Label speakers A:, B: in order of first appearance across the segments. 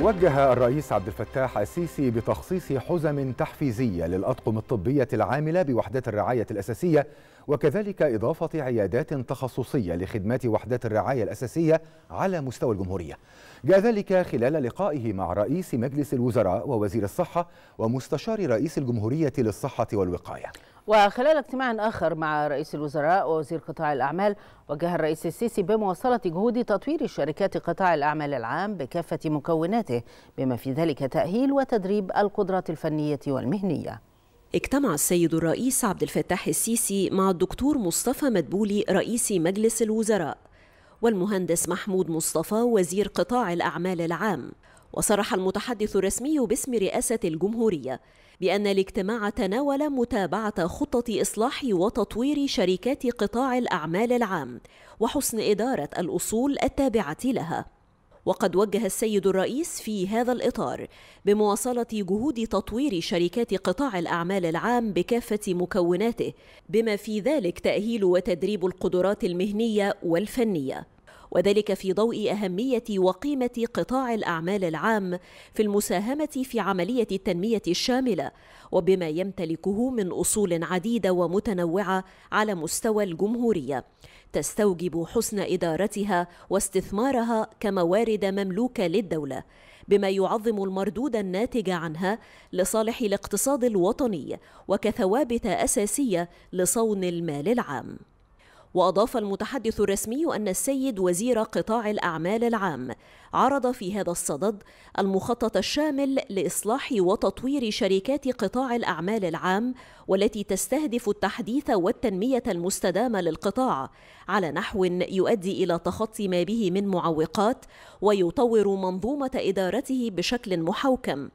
A: وجه الرئيس عبد الفتاح السيسي بتخصيص حزم تحفيزيه للاطقم الطبيه العامله بوحدات الرعايه الاساسيه وكذلك اضافه عيادات تخصصيه لخدمات وحدات الرعايه الاساسيه على مستوى الجمهوريه. جاء ذلك خلال لقائه مع رئيس مجلس الوزراء ووزير الصحه ومستشار رئيس الجمهوريه للصحه والوقايه. وخلال اجتماع آخر مع رئيس الوزراء ووزير قطاع الأعمال وجه الرئيس السيسي بمواصلة جهود تطوير شركات قطاع الأعمال العام بكافة مكوناته بما في ذلك تأهيل وتدريب القدرات الفنية والمهنية اجتمع السيد الرئيس عبد الفتاح السيسي مع الدكتور مصطفى مدبولي رئيس مجلس الوزراء والمهندس محمود مصطفى وزير قطاع الأعمال العام وصرح المتحدث الرسمي باسم رئاسة الجمهورية بأن الاجتماع تناول متابعة خطة إصلاح وتطوير شركات قطاع الأعمال العام وحسن إدارة الأصول التابعة لها وقد وجه السيد الرئيس في هذا الإطار بمواصلة جهود تطوير شركات قطاع الأعمال العام بكافة مكوناته بما في ذلك تأهيل وتدريب القدرات المهنية والفنية وذلك في ضوء أهمية وقيمة قطاع الأعمال العام في المساهمة في عملية التنمية الشاملة وبما يمتلكه من أصول عديدة ومتنوعة على مستوى الجمهورية تستوجب حسن إدارتها واستثمارها كموارد مملوكة للدولة بما يعظم المردود الناتج عنها لصالح الاقتصاد الوطني وكثوابت أساسية لصون المال العام وأضاف المتحدث الرسمي أن السيد وزير قطاع الأعمال العام عرض في هذا الصدد المخطط الشامل لإصلاح وتطوير شركات قطاع الأعمال العام والتي تستهدف التحديث والتنمية المستدامة للقطاع على نحو يؤدي إلى تخطي ما به من معوقات ويطور منظومة إدارته بشكل محوكم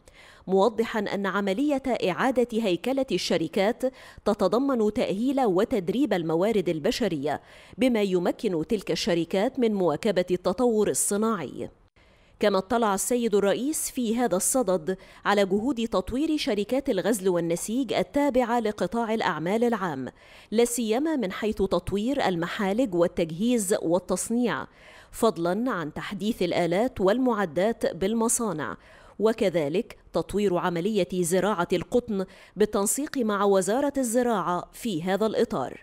A: موضحا أن عملية إعادة هيكلة الشركات تتضمن تأهيل وتدريب الموارد البشرية بما يمكن تلك الشركات من مواكبة التطور الصناعي كما اطلع السيد الرئيس في هذا الصدد على جهود تطوير شركات الغزل والنسيج التابعه لقطاع الاعمال العام لا سيما من حيث تطوير المحالج والتجهيز والتصنيع فضلا عن تحديث الالات والمعدات بالمصانع وكذلك تطوير عملية زراعة القطن بالتنسيق مع وزارة الزراعة في هذا الإطار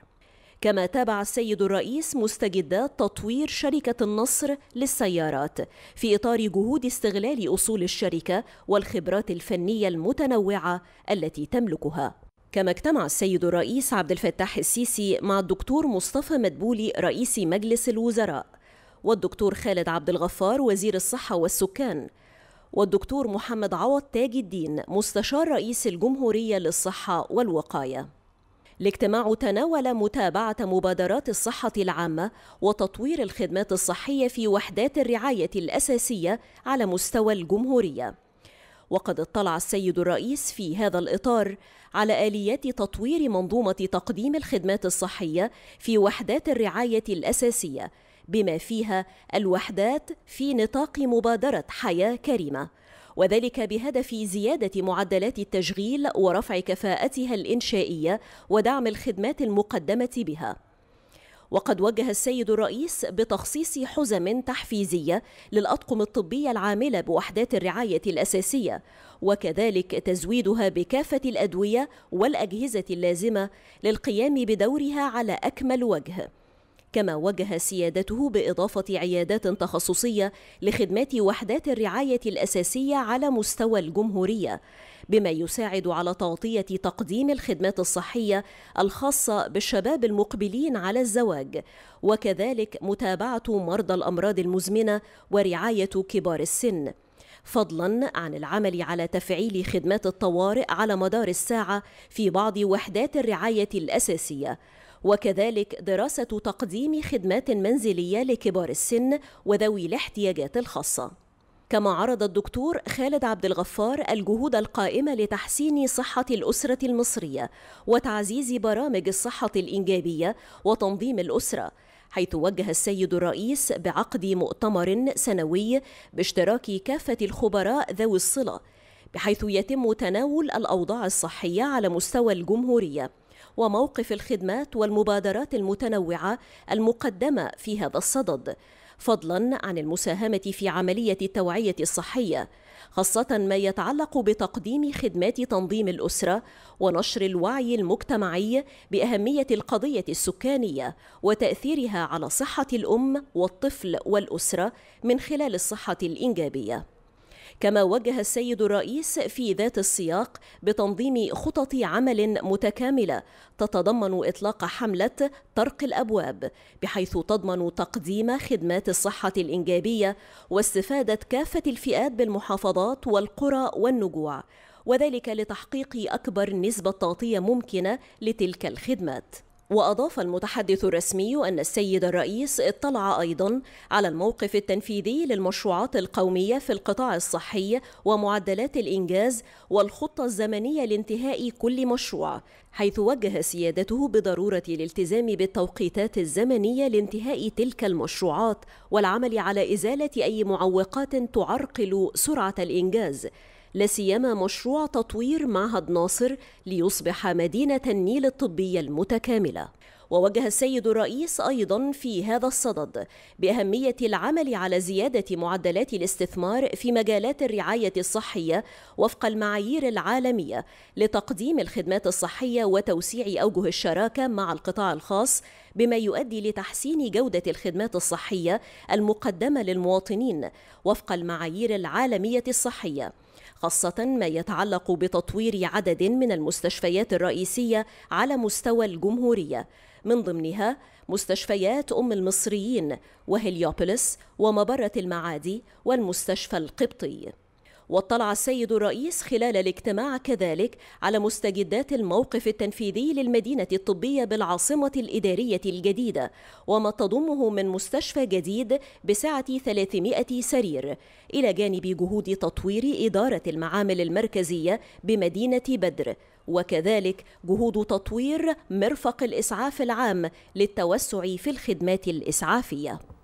A: كما تابع السيد الرئيس مستجدات تطوير شركة النصر للسيارات في إطار جهود استغلال أصول الشركة والخبرات الفنية المتنوعة التي تملكها كما اجتمع السيد الرئيس عبد الفتاح السيسي مع الدكتور مصطفى مدبولي رئيس مجلس الوزراء والدكتور خالد عبد الغفار وزير الصحة والسكان والدكتور محمد عوض تاج الدين مستشار رئيس الجمهورية للصحة والوقاية الاجتماع تناول متابعة مبادرات الصحة العامة وتطوير الخدمات الصحية في وحدات الرعاية الأساسية على مستوى الجمهورية. وقد اطلع السيد الرئيس في هذا الإطار على آليات تطوير منظومة تقديم الخدمات الصحية في وحدات الرعاية الأساسية بما فيها الوحدات في نطاق مبادرة حياة كريمة وذلك بهدف زيادة معدلات التشغيل ورفع كفاءتها الإنشائية ودعم الخدمات المقدمة بها. وقد وجه السيد الرئيس بتخصيص حزم تحفيزية للأطقم الطبية العاملة بوحدات الرعاية الأساسية وكذلك تزويدها بكافة الأدوية والأجهزة اللازمة للقيام بدورها على أكمل وجه. كما وجه سيادته بإضافة عيادات تخصصية لخدمات وحدات الرعاية الأساسية على مستوى الجمهورية بما يساعد على تغطية تقديم الخدمات الصحية الخاصة بالشباب المقبلين على الزواج وكذلك متابعة مرضى الأمراض المزمنة ورعاية كبار السن فضلا عن العمل على تفعيل خدمات الطوارئ على مدار الساعه في بعض وحدات الرعايه الاساسيه وكذلك دراسة تقديم خدمات منزلية لكبار السن وذوي الاحتياجات الخاصة كما عرض الدكتور خالد عبد الغفار الجهود القائمة لتحسين صحة الأسرة المصرية وتعزيز برامج الصحة الإنجابية وتنظيم الأسرة حيث وجه السيد الرئيس بعقد مؤتمر سنوي باشتراك كافة الخبراء ذوي الصلة بحيث يتم تناول الأوضاع الصحية على مستوى الجمهورية وموقف الخدمات والمبادرات المتنوعه المقدمه في هذا الصدد فضلا عن المساهمه في عمليه التوعيه الصحيه خاصه ما يتعلق بتقديم خدمات تنظيم الاسره ونشر الوعي المجتمعي باهميه القضيه السكانيه وتاثيرها على صحه الام والطفل والاسره من خلال الصحه الانجابيه كما وجه السيد الرئيس في ذات السياق بتنظيم خطط عمل متكاملة تتضمن إطلاق حملة طرق الأبواب بحيث تضمن تقديم خدمات الصحة الإنجابية واستفادة كافة الفئات بالمحافظات والقرى والنجوع وذلك لتحقيق أكبر نسبة تغطية ممكنة لتلك الخدمات وأضاف المتحدث الرسمي أن السيد الرئيس اطلع أيضا على الموقف التنفيذي للمشروعات القومية في القطاع الصحي ومعدلات الإنجاز والخطة الزمنية لانتهاء كل مشروع حيث وجه سيادته بضرورة الالتزام بالتوقيتات الزمنية لانتهاء تلك المشروعات والعمل على إزالة أي معوقات تعرقل سرعة الإنجاز لاسيما مشروع تطوير معهد ناصر ليصبح مدينة النيل الطبية المتكاملة ووجه السيد الرئيس أيضا في هذا الصدد بأهمية العمل على زيادة معدلات الاستثمار في مجالات الرعاية الصحية وفق المعايير العالمية لتقديم الخدمات الصحية وتوسيع أوجه الشراكة مع القطاع الخاص بما يؤدي لتحسين جودة الخدمات الصحية المقدمة للمواطنين وفق المعايير العالمية الصحية خاصة ما يتعلق بتطوير عدد من المستشفيات الرئيسية على مستوى الجمهورية من ضمنها مستشفيات أم المصريين وهليوبوليس ومبرة المعادي والمستشفى القبطي واطلع السيد الرئيس خلال الاجتماع كذلك على مستجدات الموقف التنفيذي للمدينة الطبية بالعاصمة الإدارية الجديدة وما تضمه من مستشفى جديد بسعة 300 سرير إلى جانب جهود تطوير إدارة المعامل المركزية بمدينة بدر وكذلك جهود تطوير مرفق الإسعاف العام للتوسع في الخدمات الإسعافية